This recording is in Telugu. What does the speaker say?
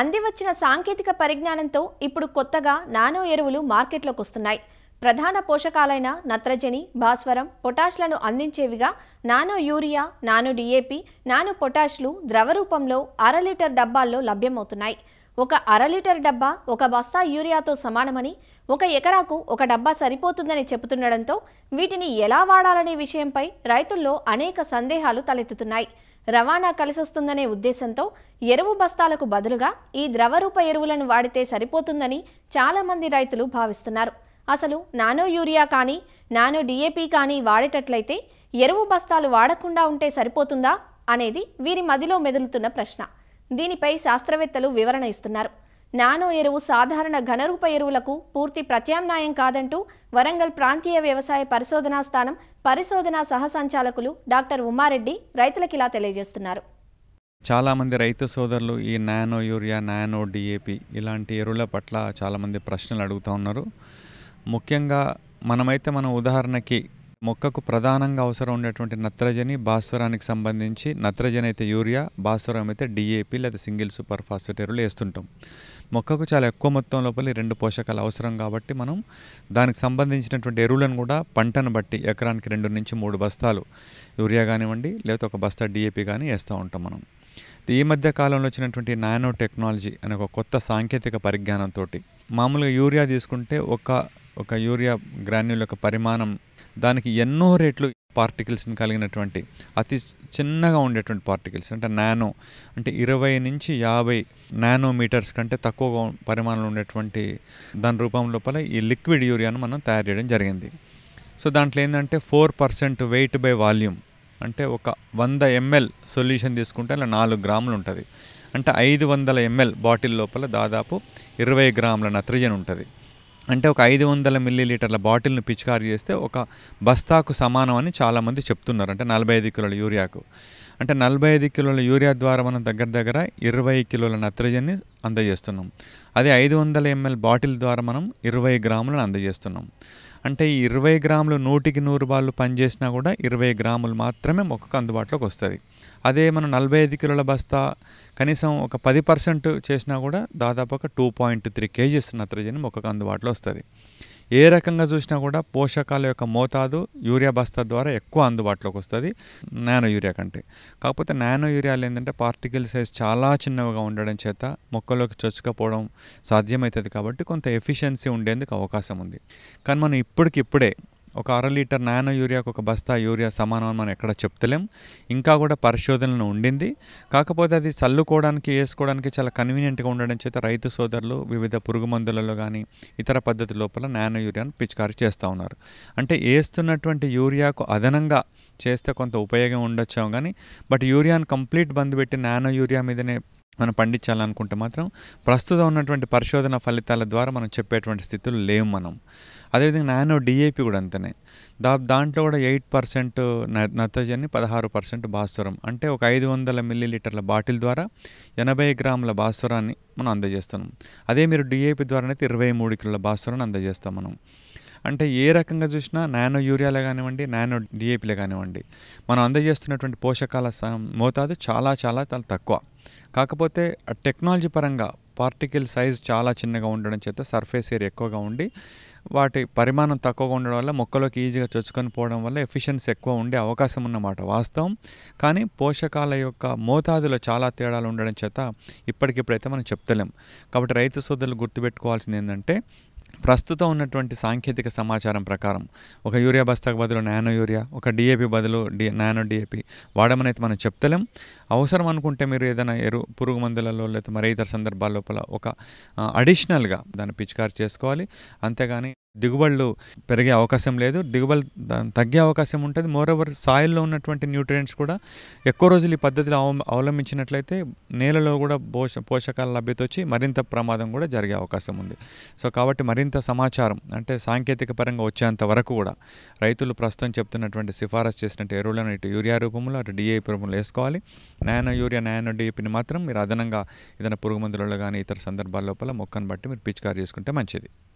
అందివచ్చిన సాంకేతిక పరిజ్ఞానంతో ఇప్పుడు కొత్తగా నానో ఎరువులు మార్కెట్లోకి వస్తున్నాయి ప్రధాన పోషకాలైన నత్రజని భాస్వరం పొటాష్లను అందించేవిగా nano urea nano DAP nano పొటాష్లు ద్రవ రూపంలో అర లీటర్ డబ్బాల్లో లభ్యమవుతున్నాయి ఒక అర లీటర్ డబ్బా ఒక బస్తా యూరియాతో సమానమని ఒక ఎకరాకు ఒక డబ్బా సరిపోతుందని చెబుతుండడంతో వీటిని ఎలా వాడాలనే విషయంపై రైతుల్లో అనేక సందేహాలు తలెత్తుతున్నాయి రవాణా కలిసొస్తుందనే ఉద్దేశంతో ఎరువు బస్తాలకు బదులుగా ఈ ద్రవరూప ఎరువులను వాడితే సరిపోతుందని చాలామంది రైతులు భావిస్తున్నారు అసలు నానో యూరియా కానీ నానో డిఏపీ కానీ వాడేటట్లయితే ఎరువు బస్తాలు వాడకుండా ఉంటే సరిపోతుందా అనేది వీరి మదిలో మెదులుతున్న ప్రశ్న దీనిపై శాస్త్రవేత్తలు వివరణ ఇస్తున్నారు నానో ఎరువు సాధారణ ఘనరూప ఎరువులకు పూర్తి ప్రత్యామ్నాయం కాదంటూ వరంగల్ ప్రాంతీయ వ్యవసాయ పరిశోధనా స్థానం పరిశోధనా సహసంచాలకులు డాక్టర్ ఉమ్మారెడ్డి రైతులకు ఇలా తెలియజేస్తున్నారు చాలామంది రైతు సోదరులు ఈ నానో యూరియా నానో డిఏపి ఇలాంటి ఎరువుల పట్ల చాలామంది ప్రశ్నలు అడుగుతూ ఉన్నారు ముఖ్యంగా మనమైతే మన ఉదాహరణకి మొక్కకు ప్రధానంగా అవసరం ఉండేటువంటి నత్రజని భాస్వరానికి సంబంధించి నత్రజని అయితే యూరియా భాస్వరం అయితే డిఏపి లేదా సింగిల్ సూపర్ ఫాస్ఫేట్ ఎరువులు వేస్తుంటాం మొక్కకు చాలా ఎక్కువ మొత్తం లోపల రెండు పోషకాలు అవసరం కాబట్టి మనం దానికి సంబంధించినటువంటి ఎరువులను కూడా పంటను బట్టి ఎకరానికి రెండు నుంచి మూడు బస్తాలు యూరియా కానివ్వండి లేకపోతే ఒక బస్తా డిఏపి కానీ వేస్తూ ఉంటాం మనం ఈ మధ్య కాలంలో వచ్చినటువంటి నానో టెక్నాలజీ అనే ఒక కొత్త సాంకేతిక పరిజ్ఞానంతో మామూలుగా యూరియా తీసుకుంటే ఒక ఒక యూరియా గ్రాన్యుల్ యొక్క పరిమాణం దానికి ఎన్నో రేట్లు పార్టికల్స్ని కలిగినటువంటి అతి చిన్నగా ఉండేటువంటి పార్టికల్స్ అంటే నానో అంటే ఇరవై నుంచి యాభై నానోమీటర్స్ కంటే తక్కువగా పరిమాణంలో ఉండేటువంటి దాని రూపం లోపల ఈ లిక్విడ్ యూరియాను మనం తయారు చేయడం జరిగింది సో దాంట్లో ఏంటంటే four percent weight by volume అంటే ఒక వంద ఎంఎల్ సొల్యూషన్ తీసుకుంటే అలా నాలుగు గ్రాములు ఉంటుంది అంటే ఐదు వందల ఎంఎల్ బాటిల్ లోపల దాదాపు ఇరవై గ్రాముల నత్రజన్ ఉంటుంది అంటే ఒక ఐదు వందల మిల్లీలీటర్ల బాటిల్ను పిచికారీ చేస్తే ఒక బస్తాకు సమానం అని చాలామంది చెప్తున్నారు అంటే నలభై ఐదు కిలోల యూరియాకు అంటే నలభై ఐదు కిలోల యూరియా ద్వారా మనం దగ్గర దగ్గర ఇరవై కిలోల నత్రజని అందజేస్తున్నాం అదే ఐదు వందల ఎంఎల్ బాటిల్ ద్వారా మనం ఇరవై గ్రాములను అందజేస్తున్నాం అంటే ఈ ఇరవై గ్రాములు నూటికి నూరు బాళ్ళు పనిచేసినా కూడా ఇరవై గ్రాములు మాత్రమే మొక్కకు అందుబాటులోకి వస్తుంది అదే మనం నలభై ఐదు కిలోల బస్తా కనీసం ఒక పది పర్సెంట్ చేసినా కూడా దాదాపు ఒక టూ పాయింట్ త్రీ కేజీస్ నత్రజని మొక్కకు అందుబాటులో వస్తుంది ఏ రకంగా చూసినా కూడా పోషకాల యొక్క మోతాదు యూరియా బస్తా ద్వారా ఎక్కువ అందుబాటులోకి వస్తుంది నానో యూరియా కంటే కాకపోతే నానో యూరియాలు ఏంటంటే పార్టికల్ సైజ్ చాలా చిన్నవిగా ఉండడం చేత మొక్కలోకి చొచ్చుకపోవడం సాధ్యమవుతుంది కాబట్టి కొంత ఎఫిషియన్సీ ఉండేందుకు అవకాశం ఉంది కానీ మనం ఇప్పటికిప్పుడే ఒక అర లీటర్ నానో యూరియాకు ఒక బస్తా యూరియా సమానం అని మనం ఎక్కడ చెప్తలేం ఇంకా కూడా పరిశోధనలు ఉండింది కాకపోతే అది చల్లుకోవడానికి వేసుకోవడానికి చాలా కన్వీనియంట్గా ఉండడం చేత రైతు సోదరులు వివిధ పురుగు మందులలో కానీ ఇతర పద్ధతి లోపల నానో యూరియాను పిచికారీ చేస్తూ ఉన్నారు అంటే వేస్తున్నటువంటి యూరియాకు అదనంగా చేస్తే కొంత ఉపయోగం ఉండొచ్చాము కానీ బట్ యూరియాను కంప్లీట్ బంద్ పెట్టి నానో యూరియా మీదనే మనం పండించాలనుకుంటే మాత్రం ప్రస్తుతం ఉన్నటువంటి పరిశోధన ఫలితాల ద్వారా మనం చెప్పేటువంటి స్థితులు లేవు మనం అదేవిధంగా నానో డిఏపి కూడా అంతనే దా దాంట్లో కూడా ఎయిట్ పర్సెంట్ నత్రజని పదహారు పర్సెంట్ భాస్వరం అంటే ఒక ఐదు వందల మిల్లీలీటర్ల బాటిల్ ద్వారా ఎనభై గ్రాముల భాస్వరాన్ని మనం అందజేస్తున్నాం అదే మీరు డిఏపి ద్వారానైతే ఇరవై మూడు కిలోల భాస్వరాన్ని అందజేస్తాం మనం అంటే ఏ రకంగా చూసినా నానో యూరియాలో కానివ్వండి నానో డిఏపిలో కానివ్వండి మనం అందజేస్తున్నటువంటి పోషకాల మోతాదు చాలా చాలా చాలా తక్కువ కాకపోతే టెక్నాలజీ పరంగా పార్టికల్ సైజ్ చాలా చిన్నగా ఉండడం చేత సర్ఫేస్ ఏరియా ఎక్కువగా ఉండి వాటి పరిమాణం తక్కువగా ఉండడం వల్ల మొక్కలోకి ఈజీగా చొచ్చుకొని పోవడం వల్ల ఎఫిషియన్సీ ఎక్కువ ఉండే అవకాశం ఉన్నమాట వాస్తవం కానీ పోషకాల యొక్క మోతాదులో చాలా తేడాలు ఉండడం చేత ఇప్పటికిప్పుడైతే మనం చెప్తలేం కాబట్టి రైతు సోదరులు గుర్తుపెట్టుకోవాల్సింది ఏంటంటే ప్రస్తుతం ఉన్నటువంటి సాంకేతిక సమాచారం ప్రకారం ఒక యూరియా బస్తాకు బదులు నానో యూరియా ఒక డిఏపి బదులు డి నానో డిఏపి వాడమనైతే మనం చెప్తలేం అవసరం అనుకుంటే మీరు ఏదైనా ఎరు పురుగు మందులలో లేకపోతే మరి ఇతర సందర్భాల లోపల ఒక అడిషనల్గా దాన్ని పిచికారి చేసుకోవాలి అంతేగాని దిగుబడులు పెరిగే అవకాశం లేదు దిగుబడి తగ్గే అవకాశం ఉంటుంది మోరోవర్ సాయిల్లో ఉన్నటువంటి న్యూట్రియంట్స్ కూడా ఎక్కువ రోజులు ఈ పద్ధతిలో అవలంబించినట్లయితే నేలలో కూడా పోష పోషకాల లభ్యత వచ్చి మరింత ప్రమాదం కూడా జరిగే అవకాశం ఉంది సో కాబట్టి మరింత సమాచారం అంటే సాంకేతిక పరంగా వచ్చేంత వరకు కూడా రైతులు ప్రస్తుతం చెప్తున్నటువంటి సిఫారసు చేసినట్టు ఎరువులను ఇటు యూరియా రూపంలో అటు డిఏపి రూపంలో వేసుకోవాలి నాయన యూరియా నాయన డిఏపిని మాత్రం మీరు అదనంగా ఏదైనా పురుగు మందులలో కానీ ఇతర సందర్భాల లోపల మొక్కను బట్టి మీరు పిచికారి చేసుకుంటే మంచిది